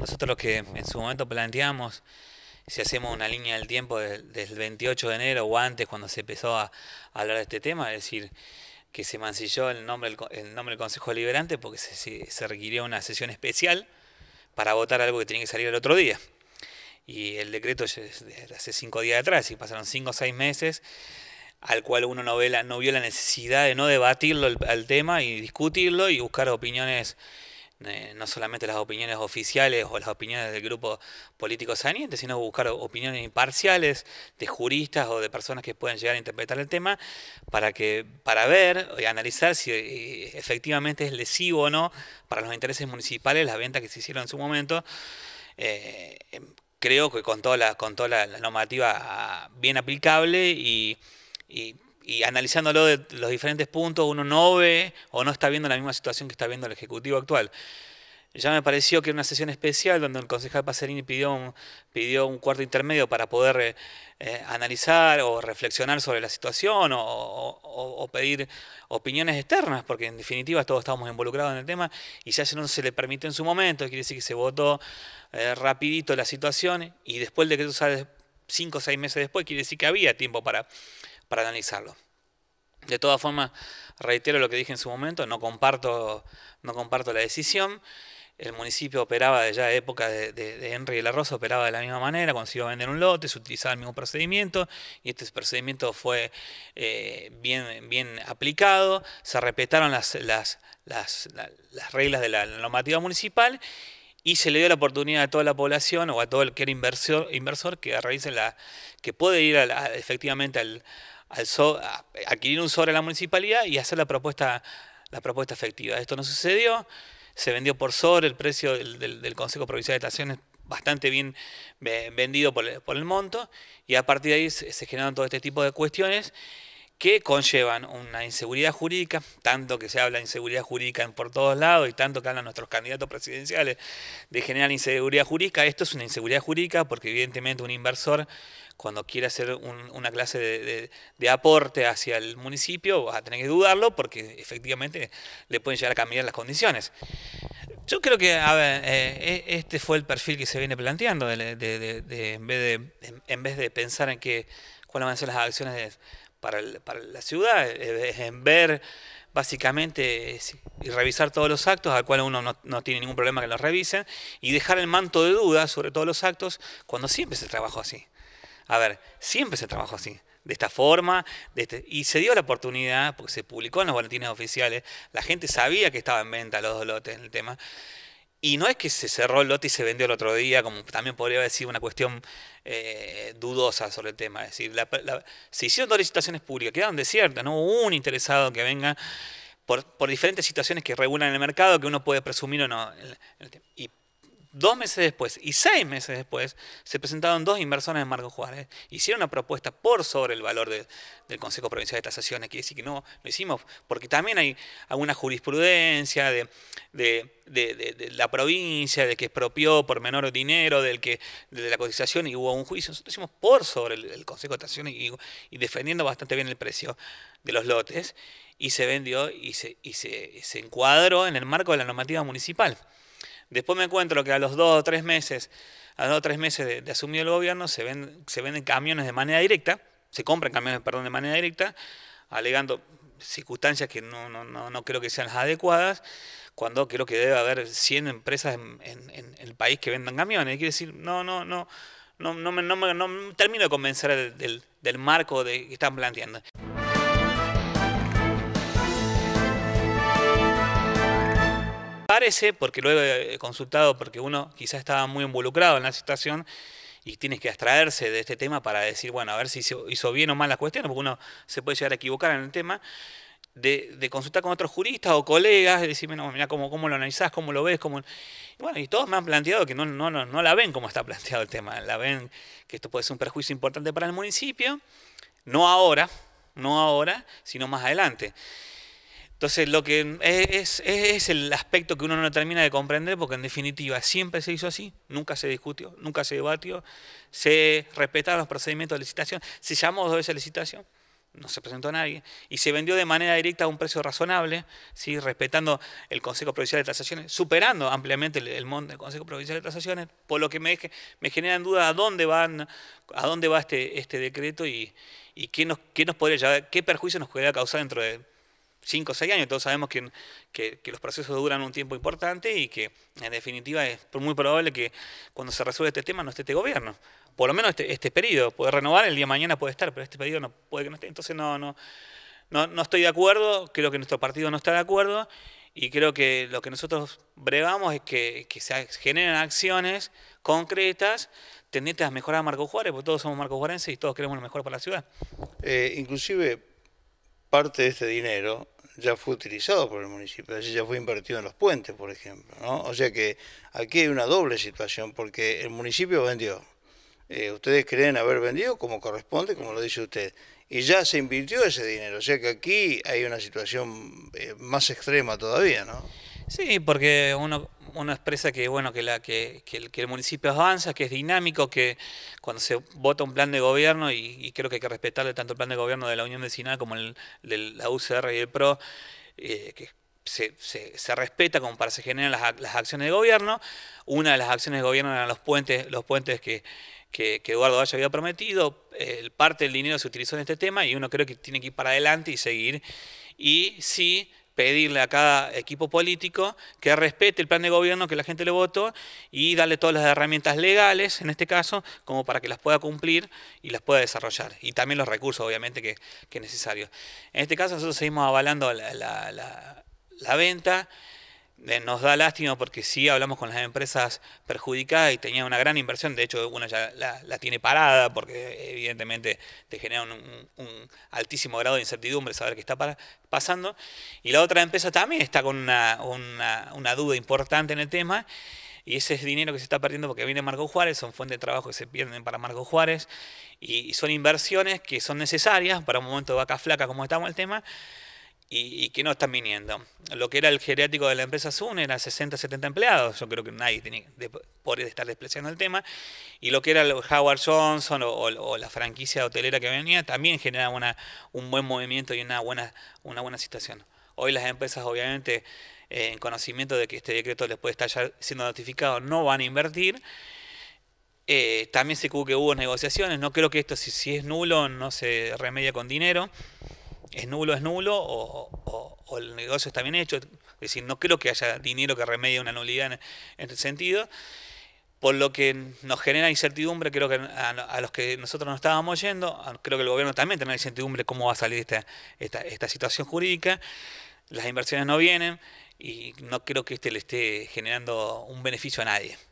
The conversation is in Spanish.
Nosotros lo que en su momento planteamos, si hacemos una línea del tiempo desde el 28 de enero o antes cuando se empezó a, hablar de este tema, es decir, que se mancilló el nombre, el nombre del Consejo Liberante porque se, requirió una sesión especial para votar algo que tenía que salir el otro día. Y el decreto es de hace cinco días atrás y pasaron cinco o seis meses al cual uno no, no vio la necesidad de no debatirlo el al tema y discutirlo y buscar opiniones eh, no solamente las opiniones oficiales o las opiniones del grupo político saniente, sino buscar opiniones imparciales de juristas o de personas que pueden llegar a interpretar el tema para, que, para ver y analizar si eh, efectivamente es lesivo o no para los intereses municipales las ventas que se hicieron en su momento. Eh, em, creo que con toda la, con toda la, normativa ah, bien aplicable y y analizándolo de los diferentes puntos, uno no ve o no está viendo la misma situación que está viendo el Ejecutivo actual. Ya me pareció que en una sesión especial donde el concejal Paserini pidió un, pidió un cuarto intermedio para poder eh, eh, analizar o reflexionar sobre la situación o, pedir opiniones externas, porque en definitiva todos estábamos involucrados en el tema y ya no se le permitió en su momento, quiere decir que se votó eh, rapidito la situación y después de que tú sale cinco o seis meses después, quiere decir que había tiempo para para analizarlo. De todas formas, reitero lo que dije en su momento, no comparto, no comparto la decisión. El municipio operaba desde ya época de, Henry de la operaba de la misma manera, consiguió vender un lote, se utilizaba el mismo procedimiento, y este procedimiento fue eh, bien, bien aplicado, se respetaron las, las, las, reglas de la normativa municipal y se le dio la oportunidad a toda la población o a todo el que era inversor, inversor que la, que puede ir efectivamente al, adquirir un sobre a la municipalidad y hacer la propuesta, la propuesta efectiva. Esto no sucedió, se vendió por sobre el precio del, Consejo Provincial de Estaciones bastante bien eh, vendido por el, monto y a partir de ahí se, se generaron todo este tipo de cuestiones que conllevan una inseguridad jurídica, tanto que se habla de inseguridad jurídica por todos lados y tanto que hablan nuestros candidatos presidenciales de generar inseguridad jurídica, esto es una inseguridad jurídica porque evidentemente un inversor cuando quiere hacer una clase de, aporte hacia el municipio, va a tener que dudarlo porque efectivamente le pueden llegar a cambiar las condiciones. Yo creo que eh, e, este fue el perfil que se viene planteando, en, vez de, en vez de pensar en que cuáles van a ser las acciones de para, la ciudad, es en ver básicamente y revisar todos los actos, al cual uno no, tiene ningún problema que los revisen, y dejar el manto de duda sobre todos los actos cuando siempre se trabajó así. A ver, siempre se trabajó así, de esta forma, este, y se dio la oportunidad, porque se publicó en los boletines oficiales, la gente sabía que estaba en venta los dos lotes en el tema, y no es que se cerró el lote y se vendió el otro día, como también podría decir una cuestión eh, dudosa sobre el tema. Es decir, la, se hicieron dos licitaciones públicas, quedaron desiertas, no hubo un interesado que venga por, por diferentes situaciones que regulan el mercado que uno puede presumir o no. Y dos meses después y seis meses después se presentaron dos inversores en Marco Juárez. Hicieron una propuesta por sobre el valor del Consejo Provincial de Tasaciones. Quiere decir que no lo hicimos porque también hay alguna jurisprudencia de, la provincia, de que expropió por menor dinero, del que, de la cotización y hubo un juicio. Nosotros hicimos por sobre el, Consejo de Tasaciones y, defendiendo bastante bien el precio de los lotes y se vendió y se, y se encuadró en el marco de la normativa municipal. Después me encuentro que a los dos o tres meses, a dos o tres meses de, asumir el gobierno, se, ven, se venden camiones de manera directa, se compran camiones, perdón, de manera directa, alegando circunstancias que no, creo que sean las adecuadas, cuando creo que debe haber 100 empresas en, el país que vendan camiones. Quiere decir, no, no, no, no, me, termino de convencer del, marco de que están planteando. porque luego he consultado, porque uno quizá estaba muy involucrado en la situación y tienes que abstraerse de este tema para decir, bueno, a ver si hizo bien o mal la cuestión, porque uno se puede llegar a equivocar en el tema, de, consultar con otros juristas o colegas, y decirme, no, mira cómo, lo analizás, cómo lo ves, cómo... Y bueno, y todos me han planteado que no, no, no, no la ven como está planteado el tema, la ven que esto puede ser un perjuicio importante para el municipio, no ahora, no ahora, sino más adelante. Entonces, lo que es, el aspecto que uno no termina de comprender, porque en definitiva siempre se hizo así, nunca se discutió, nunca se debatió, se respetaron los procedimientos de licitación, se llamó dos veces a licitación, no se presentó a nadie, y se vendió de manera directa a un precio razonable, ¿sí? respetando el Consejo Provincial de Transacciones, superando ampliamente el, monte del Consejo Provincial de Transacciones, por lo que me, me generan dudas a dónde van, a dónde va este, este decreto y, qué nos, qué nos podría llevar, qué perjuicio nos podría causar dentro de 5 o 6 años. Todos sabemos que, los procesos duran un tiempo importante y que, en definitiva, es muy probable que cuando se resuelva este tema no esté este gobierno. Por lo menos este, este periodo. puede renovar, el día de mañana puede estar, pero este periodo no, puede que no esté. Entonces, no, no, no, estoy de acuerdo. Creo que nuestro partido no está de acuerdo. Y creo que lo que nosotros bregamos es que, se generen acciones concretas tendientes a mejorar a Marco Juárez, porque todos somos marcos Juarenses y todos queremos lo mejor para la ciudad. Eh, inclusive, parte de este dinero ya fue utilizado por el municipio, así ya fue invertido en los puentes, por ejemplo. ¿no? O sea que aquí hay una doble situación, porque el municipio vendió. Eh, ustedes creen haber vendido como corresponde, como lo dice usted, y ya se invirtió ese dinero. O sea que aquí hay una situación eh, más extrema todavía, ¿no? Sí, porque uno una empresa que, bueno, que, la, que, el, municipio avanza, que es dinámico, que cuando se vota un plan de gobierno, y, creo que hay que respetarle tanto el plan de gobierno de la Unión Vecinal como el de la UCR y el PRO, eh, que se, respeta como para se generan las, acciones de gobierno. Una de las acciones de gobierno eran los puentes, los puentes que, Eduardo Valle había prometido. El, parte del dinero se utilizó en este tema y uno creo que tiene que ir para adelante y seguir. Y sí pedirle a cada equipo político que respete el plan de gobierno que la gente le votó y darle todas las herramientas legales, en este caso, como para que las pueda cumplir y las pueda desarrollar. Y también los recursos, obviamente, que, que necesario. En este caso, nosotros seguimos avalando la venta. Eh, nos da lástima porque sí hablamos con las empresas perjudicadas y tenían una gran inversión, de hecho una ya la, tiene parada porque evidentemente te genera un, altísimo grado de incertidumbre saber qué está pasando. Y la otra empresa también está con una, una, duda importante en el tema y ese es dinero que se está perdiendo porque viene Marco Juárez, son fuentes de trabajo que se pierden para Marco Juárez y, y son inversiones que son necesarias para un momento de vaca flaca como estamos el tema y, que no están viniendo. Lo que era el geriátrico de la empresa Zoom era 60, 70 empleados. Yo creo que nadie tiene estar despreciando el tema. Y lo que era el Howard Johnson o, la franquicia hotelera que venía también generaba una, un buen movimiento y una buena, una buena situación. Hoy las empresas, obviamente, eh, en conocimiento de que este decreto les puede estar ya siendo notificado, no van a invertir. Eh, también se que hubo negociaciones. No creo que esto, si es nulo, no se remedia con dinero es nulo, es nulo, o, el negocio está bien hecho. Es decir, no creo que haya dinero que remedie una nulidad en, ese sentido. Por lo que nos genera incertidumbre, creo que a, los que nosotros nos estábamos yendo, creo que el gobierno también tiene incertidumbre cómo va a salir esta, esta situación jurídica. Las inversiones no vienen y no creo que este le esté generando un beneficio a nadie.